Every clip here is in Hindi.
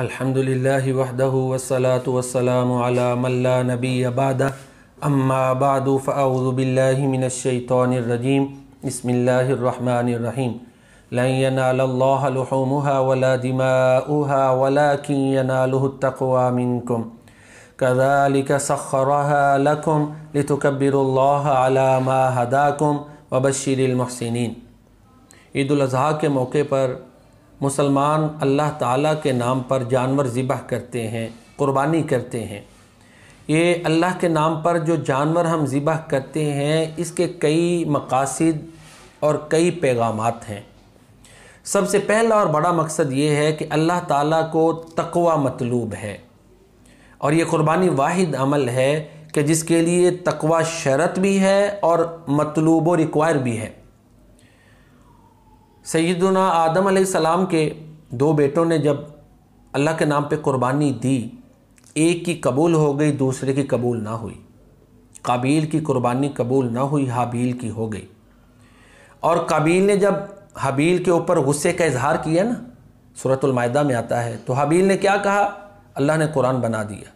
अल्हम्दुलिल्लाहि वहदहु वस्सलातु वस्सलामु अला मन ला नबी बाद अम्मा बादु फ़अऊज़ु बिल्लाहि मिनश शैतानिर रजीम बिस्मिल्लाहिर रहमानिर रहीम लन यनालल्लाह लुहूमुहा वला दिमाउहा वलाकिन यनालुहुत तक़वा मिनकुम कज़ालिक सखरहा लकुम लितुकब्बिरुल्लाह अला मा हदाकुम व बशिरिल मुहसिनीन ईद उल अज़हा के मौके पर मुसलमान अल्लाह ताला के नाम पर जानवर ज़िबह करते हैं क़ुरबानी करते हैं ये अल्लाह के नाम पर जो जानवर हम ज़िबह करते हैं इसके कई मकासद और कई पैगाम हैं सबसे पहला और बड़ा मकसद ये है कि अल्लाह ताला को तकवा मतलूब है और ये क़ुरबानी वाहिद अमल है कि जिसके लिए तकवा शरत भी है और मतलूब व रिक्वायर भी है सैदुना आदम सलाम के दो बेटों ने जब अल्लाह के नाम पे कुर्बानी दी एक की कबूल हो गई दूसरे की कबूल ना हुई काबिल की कुर्बानी कबूल ना हुई हाबील की हो गई और काबिल ने जब हबील के ऊपर गुस्से का इजहार किया ना सूरतमायदा में आता है तो हबील ने क्या कहा अल्लाह ने कुरान बना दिया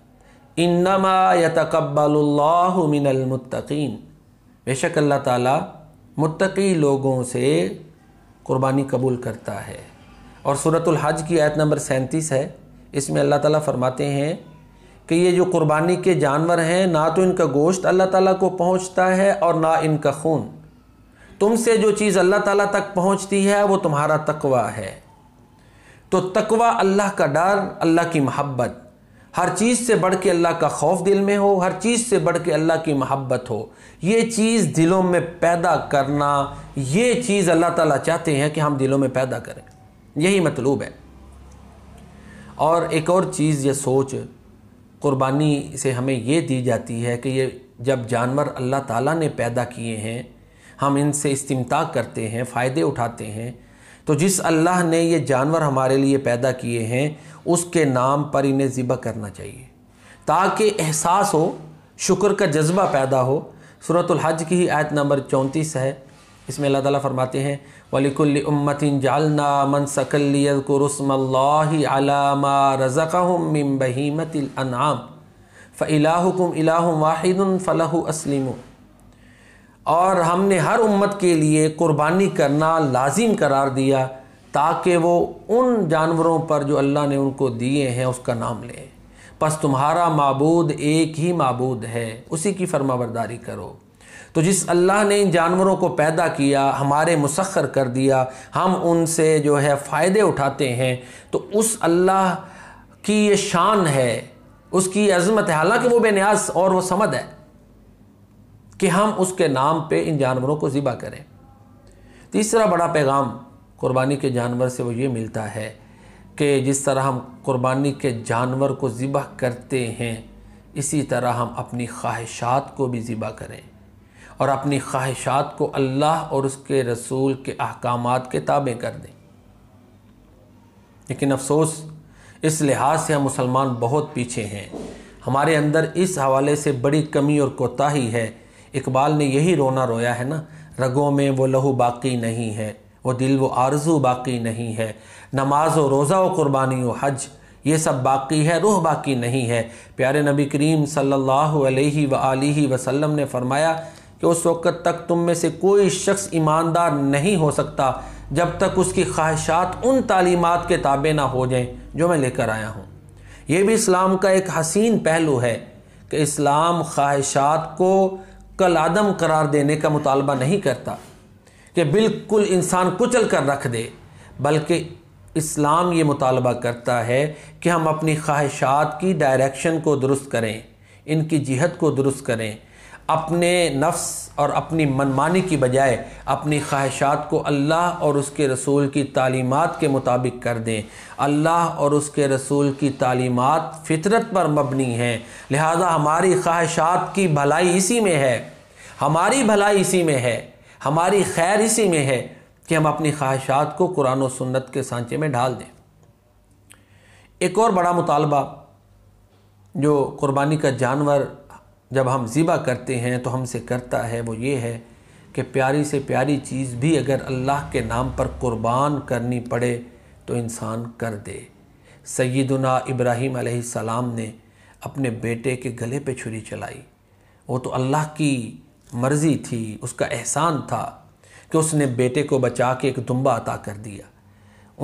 इन्नमा यतकबलमिनमतकीन बेशक अल्लाह ताली मुतकी लोगों से कुर्बानी कबूल करता है और सूरतुल हज की आयत नंबर सैंतीस है इसमें अल्लाह ताला फरमाते हैं कि ये जो कुर्बानी के जानवर हैं ना तो इनका गोश्त अल्लाह ताला को पहुंचता है और ना इनका खून तुमसे जो चीज़ अल्लाह ताला तक पहुंचती है वो तुम्हारा तकवा है तो तकवा अल्लाह का डर अल्लाह की महब्बत हर चीज़ से बढ़ के अल्लाह का खौफ दिल में हो हर चीज़ से बढ़ के अल्लाह की मोहब्बत हो ये चीज़ दिलों में पैदा करना ये चीज़ अल्लाह ताला चाहते हैं कि हम दिलों में पैदा करें यही मतलूब है और एक और चीज़ ये सोच क़ुरबानी से हमें ये दी जाती है कि ये जब जानवर अल्लाह ताला ने पैदा किए हैं हम इनसे इस्तमता करते हैं फ़ायदे उठाते हैं तो जिस अल्लाह ने ये जानवर हमारे लिए पैदा किए हैं उसके नाम पर इन्हें ज़िबा करना चाहिए ताकि एहसास हो शुक्र का जज्बा पैदा हो सूरत हज की ही आयत नंबर चौंतीस है इसमें अल्लाह ताला फरमाते हैं वलिकुल उम्मतिन जालना मन सकल्लकुरसम्ला रज़क़म बहीमत अनाम फ़ इलाकुम इलाह वाहिद फ़लह असलिम और हमने हर उम्मत के लिए कुर्बानी करना लाजिम करार दिया ताकि वो उन जानवरों पर जो अल्लाह ने उनको दिए हैं उसका नाम लें बस तुम्हारा मबूद एक ही मबूद है उसी की फर्माबरदारी करो तो जिस अल्लाह ने इन जानवरों को पैदा किया हमारे मुसर कर दिया हम उनसे जो है फ़ायदे उठाते हैं तो उस अल्लाह की ये शान है उसकी अजमत है हालांकि वो बेनियाज और वो समद है कि हम उसके नाम पे इन जानवरों को ज़िबा करें तीसरा बड़ा पैगाम कुर्बानी के जानवर से वो ये मिलता है कि जिस तरह हम कुर्बानी के जानवर को ज़िबा करते हैं इसी तरह हम अपनी ख्वाहिशात को भी ज़िबा करें और अपनी ख्वाहिशात को अल्लाह और उसके रसूल के अहकाम के ताबे कर दें लेकिन अफसोस इस लिहाज से हम मुसलमान बहुत पीछे हैं हमारे अंदर इस हवाले से बड़ी कमी और कोताही है इकबाल ने यही रोना रोया है ना रगों में वो लहू बाकी नहीं है वो दिल वो आरजू बाकी नहीं है नमाज व रोज़ा व कुर्बानी व हज ये सब बाकी है रूह बाकी नहीं है प्यारे नबी करीम सल्लल्लाहु अलैहि व ने फरमाया कि उस वक़्त तक तुम में से कोई शख्स ईमानदार नहीं हो सकता जब तक उसकी ख्वाहिशात उन तालीमत के ताबे ना हो जाएं जो मैं लेकर आया हूँ ये भी इस्लाम का एक हसीन पहलू है कि इस्लाम ख्वाहिशात को कल आदम करार देने का मुतालबा नहीं करता कि बिल्कुल इंसान कुचल कर रख दे बल्कि इस्लाम ये मुतालबा करता है कि हम अपनी ख्वाहिशात की डायरेक्शन को दुरुस्त करें इनकी जिहत को दुरुस्त करें अपने नफ्स और अपनी मनमानी की बजाय अपनी ख्वाहिशात को अल्लाह और उसके रसूल की तालीमत के मुताबिक कर दें अल्लाह और उसके रसूल की तालीमत फितरत पर मबनी हैं लिहाजा हमारी ख्वाहिशात की भलाई इसी में है हमारी भलाई इसी में है हमारी खैर इसी में है कि हम अपनी ख्वाहिशात को कुरान और सुन्नत के सांचे में ढाल दें एक और बड़ा मुतालबा जो कुर्बानी का जानवर जब हम ज़िबा करते हैं तो हमसे करता है वो ये है कि प्यारी से प्यारी चीज़ भी अगर अल्लाह के नाम पर क़ुरबान करनी पड़े तो इंसान कर दे सैदुना इब्राहीम सलाम ने अपने बेटे के गले पे छुरी चलाई वो तो अल्लाह की मर्ज़ी थी उसका एहसान था कि उसने बेटे को बचा के एक दुम्बा अता कर दिया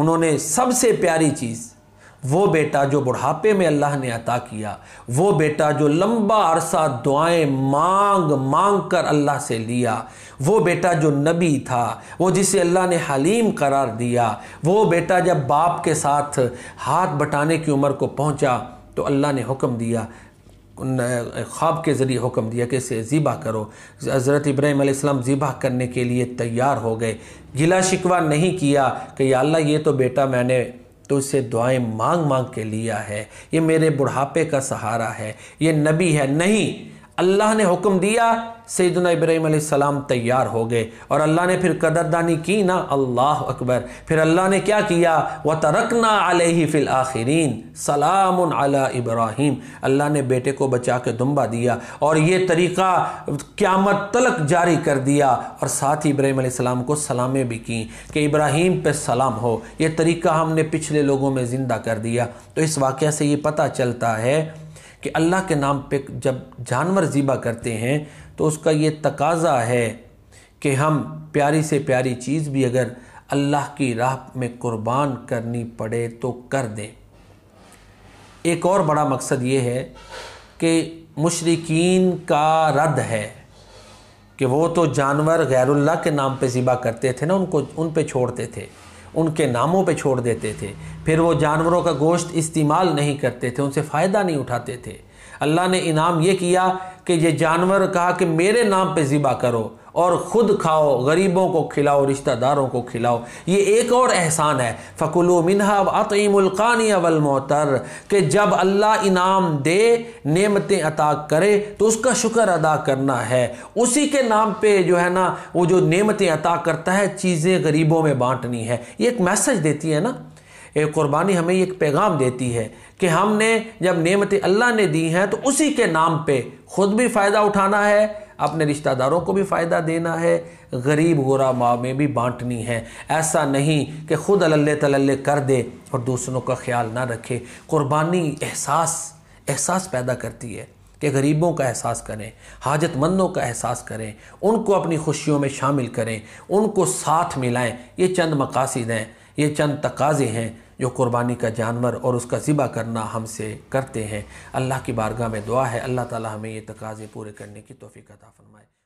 उन्होंने सबसे प्यारी चीज़ वो बेटा जो बुढ़ापे में अल्लाह ने अता किया वो बेटा जो लंबा अरसा दुआएं मांग मांग कर अल्लाह से लिया वो बेटा जो नबी था वो जिसे अल्लाह ने हलीम करार दिया वो बेटा जब बाप के साथ हाथ बटाने की उम्र को पहुंचा तो अल्लाह ने हुक्म दिया ख्वाब के ज़रिए हुक्म दिया कि इसे ज़िबा करो हज़रत इब्राहिम ज़िबा करने के लिए तैयार हो गए गिला शिकवा नहीं किया कि अल्लाह ये तो बेटा मैंने तो इसे दुआएं मांग मांग के लिया है ये मेरे बुढ़ापे का सहारा है ये नबी है नहीं अल्लाह ने हुक्म दिया सैदना इब्राहिम सलाम तैयार हो गए और अल्लाह ने फिर कदरदानी की ना अल्लाह अकबर फिर अल्लाह ने क्या किया व तरकना ही फ़िल आखरीन सलाम अला इब्राहिम अल्लाह ने बेटे को बचा के दुम्बा दिया और ये तरीक़ा क़्यामत तलक जारी कर दिया और साथ ही इब्राहिम सलाम को सलामें भी कें कि इब्राहिम पे सलाम हो ये तरीक़ा हमने पिछले लोगों में ज़िंदा कर दिया तो इस वाक़ से ये पता चलता है कि अल्लाह के नाम पे जब जानवर ज़िबा करते हैं तो उसका ये तकाजा है कि हम प्यारी से प्यारी चीज़ भी अगर अल्लाह की राह में कुर्बान करनी पड़े तो कर दें एक और बड़ा मकसद ये है कि मुशरकिन का रद्द है कि वो तो जानवर गैरुल्ला के नाम पे ज़िबा करते थे ना उनको उन पे छोड़ते थे उनके नामों पे छोड़ देते थे फिर वो जानवरों का गोश्त इस्तेमाल नहीं करते थे उनसे फ़ायदा नहीं उठाते थे अल्लाह ने इनाम ये किया कि ये जानवर कहा कि मेरे नाम पे ज़िबा करो और ख़ुद खाओ गरीबों को खिलाओ रिश्तेदारों को खिलाओ ये एक और एहसान है फ़कुलो मिनहब अतमकानी अवल मोतर जब अल्लाह इनाम दे नेमतें अता करे तो उसका शुक्र अदा करना है उसी के नाम पे जो है ना वो जो नेमतें अता करता है चीज़ें गरीबों में बांटनी है ये एक मैसेज देती है ना एक क़ुरबानी हमें एक पैगाम देती है कि हमने जब नेमतें अल्लाह ने दी हैं तो उसी के नाम पर ख़ुद भी फ़ायदा उठाना है अपने रिश्तेदारों को भी फ़ायदा देना है गरीब गोरा माँ में भी बांटनी है ऐसा नहीं कि ख़ुद अल्ले तल्ले कर दे और दूसरों का ख्याल ना रखे क़ुरबानी एहसास एहसास पैदा करती है कि गरीबों का एहसास करें हाजतमंदों का एहसास करें उनको अपनी खुशियों में शामिल करें उनको साथ मिलाएं ये चंद मकासद हैं ये चंद तकाजे हैं जो कुर्बानी का जानवर और उसका ज़िबा करना हमसे करते हैं अल्लाह की बारगाह में दुआ है अल्लाह ताला हमें ये तकाज़े पूरे करने की तोफ़ी का ताफ़रमाए